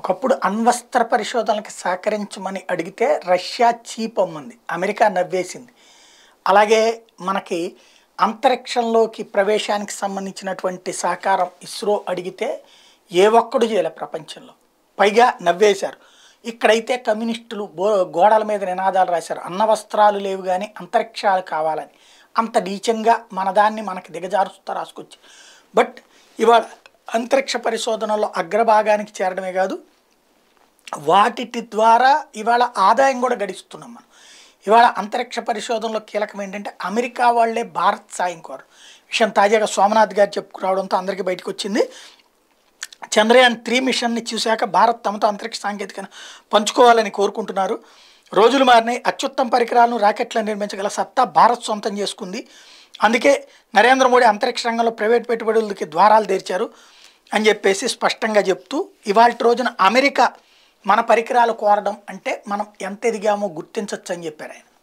ఒకప్పుడు అణ్వస్త్ర పరిశోధనలకు సహకరించమని అడిగితే రష్యా చీప్ అమ్మంది అమెరికా నవ్వేసింది అలాగే మనకి అంతరిక్షంలోకి ప్రవేశానికి సంబంధించినటువంటి సహకారం ఇస్రో అడిగితే ఏ ఒక్కడు చేయలే ప్రపంచంలో పైగా నవ్వేశారు ఇక్కడైతే కమ్యూనిస్టులు బో గోడల మీద నినాదాలు రాశారు అన్నవస్త్రాలు లేవు కానీ అంతరిక్షాలు కావాలని అంత నీచంగా మన దాన్ని మనకి దిగజారుస్తూ రాసుకొచ్చి బట్ ఇవాళ అంతరిక్ష పరిశోధనలో అగ్రభాగానికి చేరడమే కాదు వాటి ద్వారా ఇవాళ ఆదాయం కూడా గడిస్తున్నాం మనం ఇవాళ అంతరిక్ష పరిశోధనలో కీలకం ఏంటంటే అమెరికా వాళ్లే భారత్ సాయం కోరు విషయం తాజాగా సోమనాథ్ గారు చెప్పుకురావడంతో అందరికీ బయటకు వచ్చింది చంద్రయాన్ త్రీ మిషన్ని చూశాక భారత్ తమతో అంతరిక్ష సాంకేతికను పంచుకోవాలని కోరుకుంటున్నారు రోజులు మారినాయి అత్యుత్తమ పరికరాలను రాకెట్లను నిర్మించగల సత్తా భారత్ సొంతం చేసుకుంది అందుకే నరేంద్ర మోడీ అంతరిక్ష రంగంలో ప్రైవేట్ పెట్టుబడులకి ద్వారాలు తెరిచారు అని చెప్పేసి స్పష్టంగా చెప్తూ ఇవాళ రోజున అమెరికా మన పరికరాలు కోరడం అంటే మనం ఎంత ఎదిగామో గుర్తించవచ్చు అని చెప్పారు ఆయన